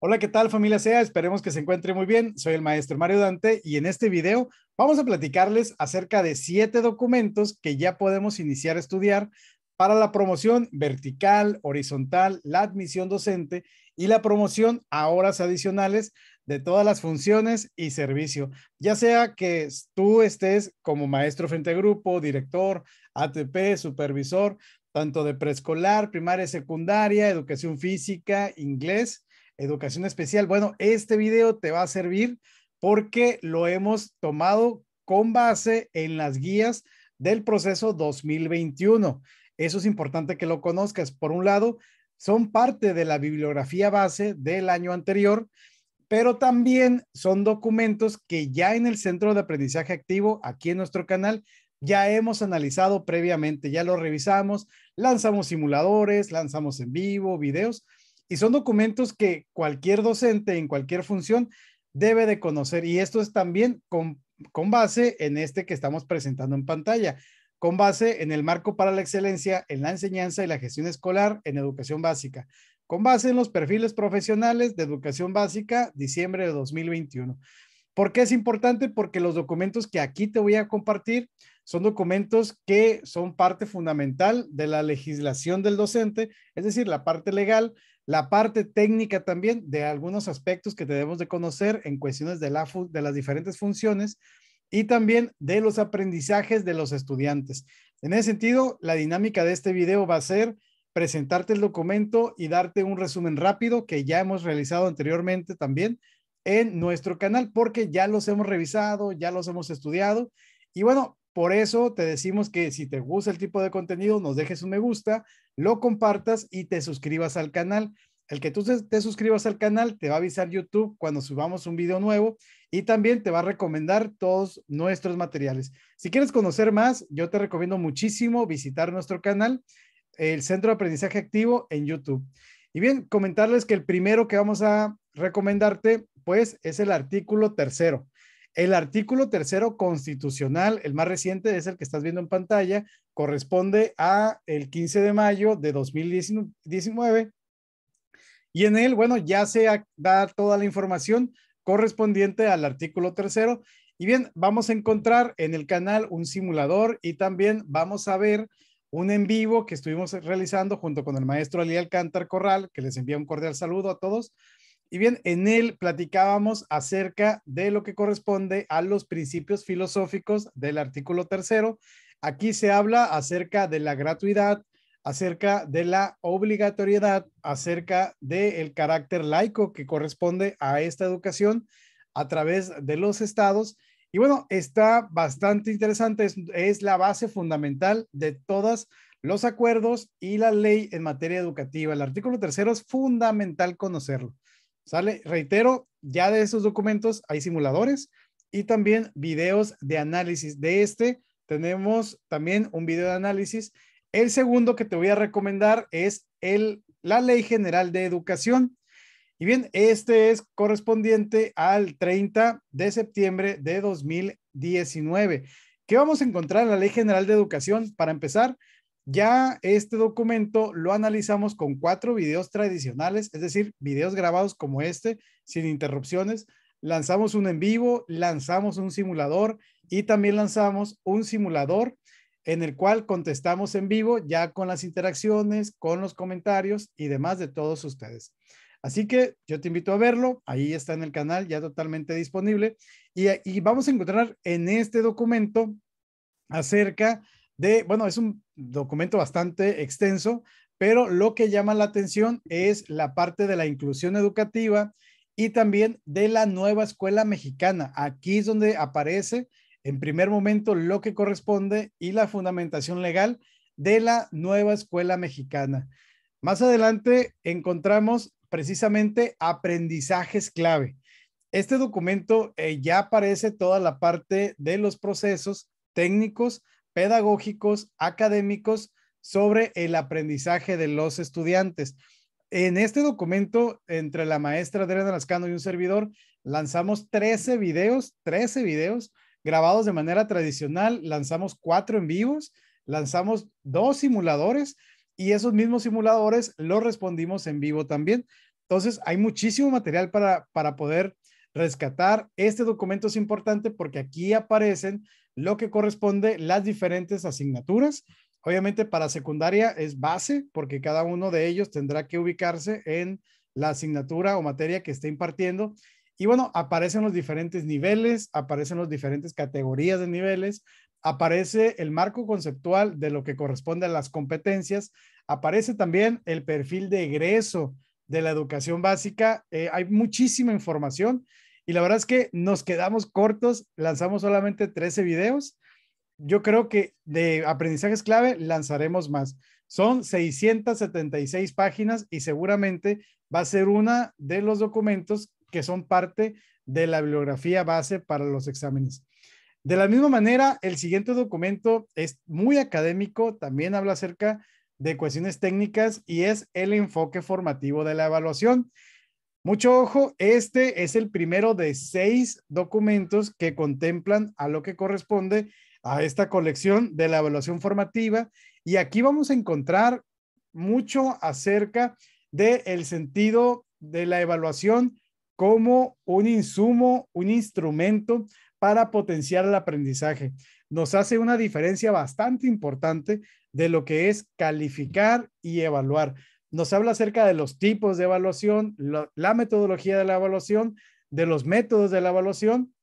Hola, ¿qué tal familia SEA? Esperemos que se encuentre muy bien. Soy el maestro Mario Dante y en este video vamos a platicarles acerca de siete documentos que ya podemos iniciar a estudiar para la promoción vertical, horizontal, la admisión docente y la promoción a horas adicionales de todas las funciones y servicio, ya sea que tú estés como maestro frente a grupo, director, ATP, supervisor, tanto de preescolar, primaria, secundaria, educación física, inglés, educación especial. Bueno, este video te va a servir porque lo hemos tomado con base en las guías del proceso 2021. Eso es importante que lo conozcas. Por un lado, son parte de la bibliografía base del año anterior, pero también son documentos que ya en el Centro de Aprendizaje Activo, aquí en nuestro canal, ya hemos analizado previamente, ya lo revisamos, lanzamos simuladores, lanzamos en vivo, videos y son documentos que cualquier docente en cualquier función debe de conocer. Y esto es también con, base en este que estamos presentando en pantalla, con base en el marco para la excelencia en la enseñanza y la gestión escolar en educación básica, con base en los perfiles profesionales de educación básica, diciembre de 2021. ¿Por qué es importante? Porque los documentos que aquí te voy a compartir son documentos que son parte fundamental de la legislación del docente, es decir, la parte legal la parte técnica también de algunos aspectos que debemos de conocer en cuestiones de, de las diferentes funciones y también de los aprendizajes de los estudiantes. En ese sentido, la dinámica de este video va a ser presentarte el documento y darte un resumen rápido que ya hemos realizado anteriormente también en nuestro canal porque ya los hemos revisado, ya los hemos estudiado. Y bueno, por eso te decimos que si te gusta el tipo de contenido, nos dejes un me gusta, lo compartas y te suscribas al canal. El que tú te suscribas al canal te va a avisar YouTube cuando subamos un video nuevo y también te va a recomendar todos nuestros materiales. Si quieres conocer más, yo te recomiendo muchísimo visitar nuestro canal, el Centro de Aprendizaje Activo en YouTube. Y bien, comentarles que el primero que vamos a recomendarte, pues, es el artículo tercero. El artículo tercero constitucional, el más reciente es el que estás viendo en pantalla, corresponde a el 15 de mayo de 2019. Y en él, bueno, ya se da toda la información correspondiente al artículo tercero. Y bien, vamos a encontrar en el canal un simulador y también vamos a ver un en vivo que estuvimos realizando junto con el maestro Ali Alcántar Corral, que les envía un cordial saludo a todos. Y bien, en él platicábamos acerca de lo que corresponde a los principios filosóficos del artículo tercero. Aquí se habla acerca de la gratuidad, acerca de la obligatoriedad, acerca del carácter laico que corresponde a esta educación a través de los estados. Y bueno, está bastante interesante, es, la base fundamental de todos los acuerdos y la ley en materia educativa. El artículo tercero es fundamental conocerlo. Sale, reitero, ya de esos documentos hay simuladores y también videos de análisis. De este tenemos también un video de análisis. El segundo que te voy a recomendar es el, la Ley General de Educación. Y bien, este es correspondiente al 30 de septiembre de 2019. ¿Qué vamos a encontrar en la Ley General de Educación? Para empezar, ya este documento lo analizamos con cuatro videos tradicionales, es decir, videos grabados como este, sin interrupciones. Lanzamos un en vivo, lanzamos un simulador y también lanzamos un simulador en el cual contestamos en vivo ya con las interacciones, con los comentarios y demás de todos ustedes. Así que yo te invito a verlo, ahí está en el canal ya totalmente disponible y, y vamos a encontrar en este documento acerca bueno, es un documento bastante extenso, pero lo que llama la atención es la parte de la inclusión educativa y también de la nueva escuela mexicana. Aquí es donde aparece en primer momento lo que corresponde y la fundamentación legal de la nueva escuela mexicana. Más adelante encontramos precisamente aprendizajes clave. Este documento eh, ya aparece toda la parte de los procesos técnicos pedagógicos, académicos sobre el aprendizaje de los estudiantes. En este documento, entre la maestra Adriana Lascano y un servidor, lanzamos 13 videos, 13 videos grabados de manera tradicional, lanzamos cuatro en vivos, lanzamos dos simuladores y esos mismos simuladores los respondimos en vivo también. Entonces, hay muchísimo material para, para poder rescatar. Este documento es importante porque aquí aparecen lo que corresponde las diferentes asignaturas. Obviamente para secundaria es base, porque cada uno de ellos tendrá que ubicarse en la asignatura o materia que esté impartiendo. Y bueno, aparecen los diferentes niveles, aparecen las diferentes categorías de niveles, aparece el marco conceptual de lo que corresponde a las competencias, aparece también el perfil de egreso de la educación básica. Eh, hay muchísima información y la verdad es que nos quedamos cortos, lanzamos solamente 13 videos. Yo creo que de aprendizajes clave lanzaremos más. Son 676 páginas y seguramente va a ser una de los documentos que son parte de la bibliografía base para los exámenes. De la misma manera, el siguiente documento es muy académico, también habla acerca de cuestiones técnicas y es el enfoque formativo de la evaluación. Mucho ojo, este es el primero de seis documentos que contemplan a lo que corresponde a esta colección de la evaluación formativa y aquí vamos a encontrar mucho acerca del sentido de la evaluación como un insumo, un instrumento para potenciar el aprendizaje. Nos hace una diferencia bastante importante de lo que es calificar y evaluar nos habla acerca de los tipos de evaluación, la, metodología de la evaluación, de los métodos de la evaluación,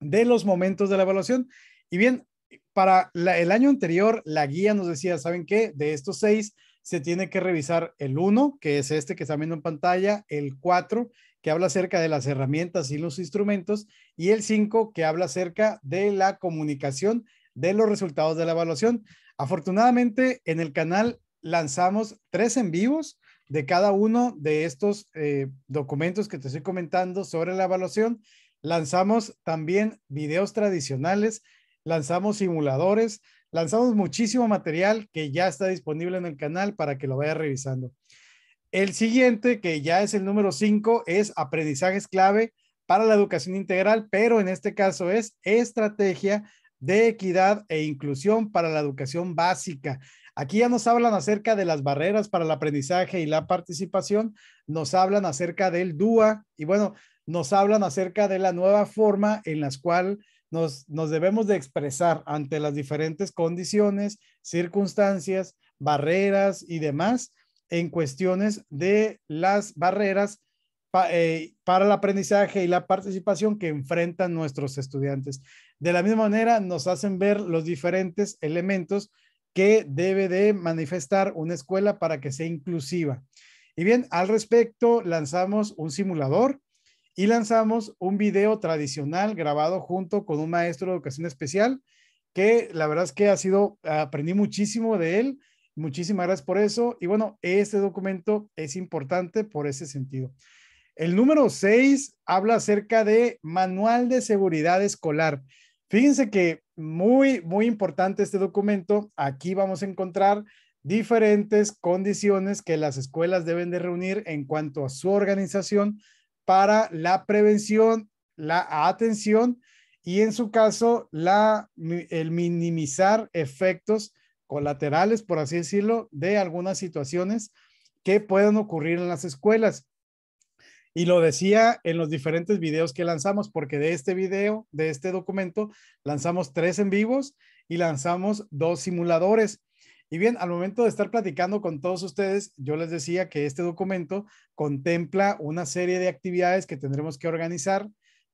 de los momentos de la evaluación. Y bien, para el año anterior, la guía nos decía, ¿saben qué? De estos seis, se tiene que revisar el uno, que es este que está viendo en pantalla, el cuatro, que habla acerca de las herramientas y los instrumentos, y el cinco, que habla acerca de la comunicación de los resultados de la evaluación. Afortunadamente, en el canal lanzamos tres en vivos de cada uno de estos eh, documentos que te estoy comentando sobre la evaluación. Lanzamos también videos tradicionales, lanzamos simuladores, lanzamos muchísimo material que ya está disponible en el canal para que lo vayas revisando. El siguiente, que ya es el número 5, es aprendizajes clave para la educación integral, pero en este caso es estrategia de equidad e inclusión para la educación básica. Aquí ya nos hablan acerca de las barreras para el aprendizaje y la participación, nos hablan acerca del DUA y bueno, nos hablan acerca de la nueva forma en la cual nos, debemos de expresar ante las diferentes condiciones, circunstancias, barreras y demás en cuestiones de las barreras eh, para el aprendizaje y la participación que enfrentan nuestros estudiantes. De la misma manera, nos hacen ver los diferentes elementos que debe de manifestar una escuela para que sea inclusiva. Y bien, al respecto, lanzamos un simulador y lanzamos un video tradicional grabado junto con un maestro de educación especial, que la verdad es que ha sido, aprendí muchísimo de él. Muchísimas gracias por eso. Y bueno, este documento es importante por ese sentido. El número 6 habla acerca de manual de seguridad escolar. Fíjense que muy, muy importante este documento. Aquí vamos a encontrar diferentes condiciones que las escuelas deben de reunir en cuanto a su organización para la prevención, la atención y en su caso la, el minimizar efectos colaterales, por así decirlo, de algunas situaciones que puedan ocurrir en las escuelas. Y lo decía en los diferentes videos que lanzamos, porque de este video, de este documento, lanzamos tres en vivos y lanzamos dos simuladores. Y bien, al momento de estar platicando con todos ustedes, yo les decía que este documento contempla una serie de actividades que tendremos que organizar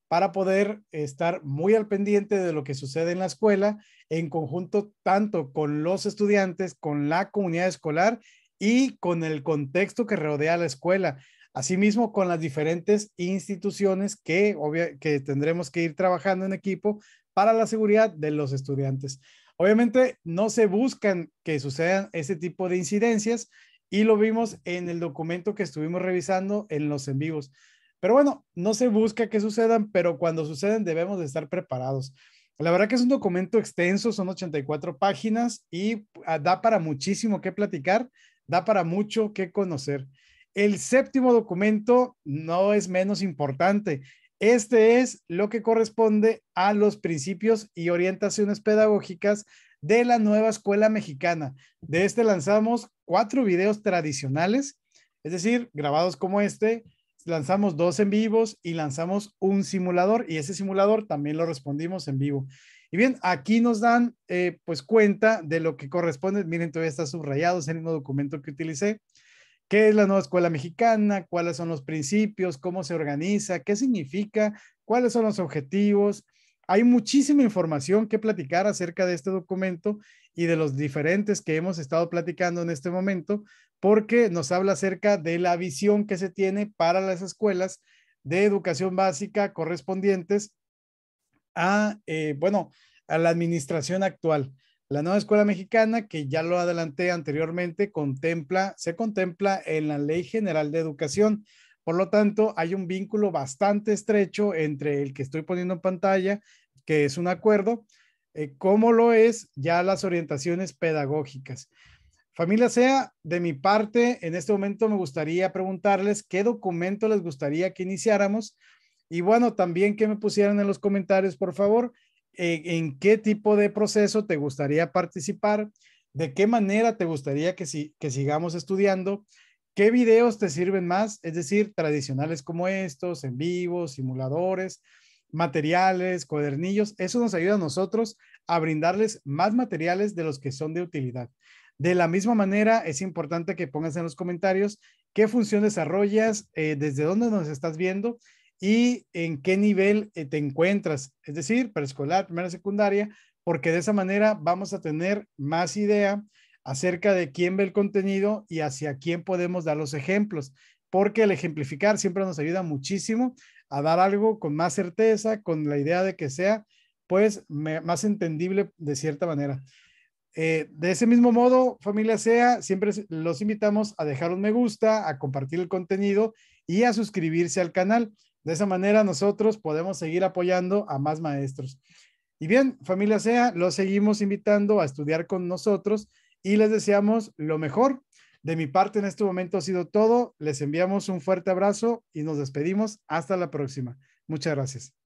para poder estar muy al pendiente de lo que sucede en la escuela, en conjunto tanto con los estudiantes, con la comunidad escolar y con el contexto que rodea la escuela, asimismo con las diferentes instituciones que, que tendremos que ir trabajando en equipo para la seguridad de los estudiantes. Obviamente no se buscan que sucedan ese tipo de incidencias y lo vimos en el documento que estuvimos revisando en los en vivos. Pero bueno, no se busca que sucedan, pero cuando suceden debemos de estar preparados. La verdad que es un documento extenso, son 84 páginas y ah, da para muchísimo que platicar da para mucho que conocer. El séptimo documento no es menos importante. Este es lo que corresponde a los principios y orientaciones pedagógicas de la nueva escuela mexicana. De este lanzamos cuatro videos tradicionales, es decir, grabados como este, lanzamos dos en vivos y lanzamos un simulador y ese simulador también lo respondimos en vivo. Y bien, aquí nos dan eh, pues cuenta de lo que corresponde. Miren, todavía está subrayado, es el mismo documento que utilicé. ¿Qué es la nueva escuela mexicana? ¿Cuáles son los principios? ¿Cómo se organiza? ¿Qué significa? ¿Cuáles son los objetivos? Hay muchísima información que platicar acerca de este documento y de los diferentes que hemos estado platicando en este momento, porque nos habla acerca de la visión que se tiene para las escuelas de educación básica correspondientes a, eh, bueno, a la administración actual. La nueva escuela mexicana, que ya lo adelanté anteriormente, contempla, se contempla en la Ley General de Educación. Por lo tanto, hay un vínculo bastante estrecho entre el que estoy poniendo en pantalla, que es un acuerdo, eh, como lo es ya las orientaciones pedagógicas. Familia SEA, de mi parte, en este momento me gustaría preguntarles qué documento les gustaría que iniciáramos y bueno, también que me pusieran en los comentarios, por favor, eh, en qué tipo de proceso te gustaría participar, de qué manera te gustaría que, sigamos estudiando, qué videos te sirven más, es decir, tradicionales como estos, en vivo, simuladores, materiales, cuadernillos. Eso nos ayuda a nosotros a brindarles más materiales de los que son de utilidad. De la misma manera, es importante que pongas en los comentarios qué función desarrollas, eh, desde dónde nos estás viendo y en qué nivel eh, te encuentras, es decir, preescolar, primera, secundaria, porque de esa manera vamos a tener más idea acerca de quién ve el contenido y hacia quién podemos dar los ejemplos, porque el ejemplificar siempre nos ayuda muchísimo a dar algo con más certeza, con la idea de que sea pues más entendible de cierta manera. Eh, de ese mismo modo, familia SEA, siempre los invitamos a dejar un me gusta, a compartir el contenido y a suscribirse al canal. De esa manera nosotros podemos seguir apoyando a más maestros. Y bien, familia SEA, los seguimos invitando a estudiar con nosotros y les deseamos lo mejor. De mi parte en este momento ha sido todo. Les enviamos un fuerte abrazo y nos despedimos. Hasta la próxima. Muchas gracias.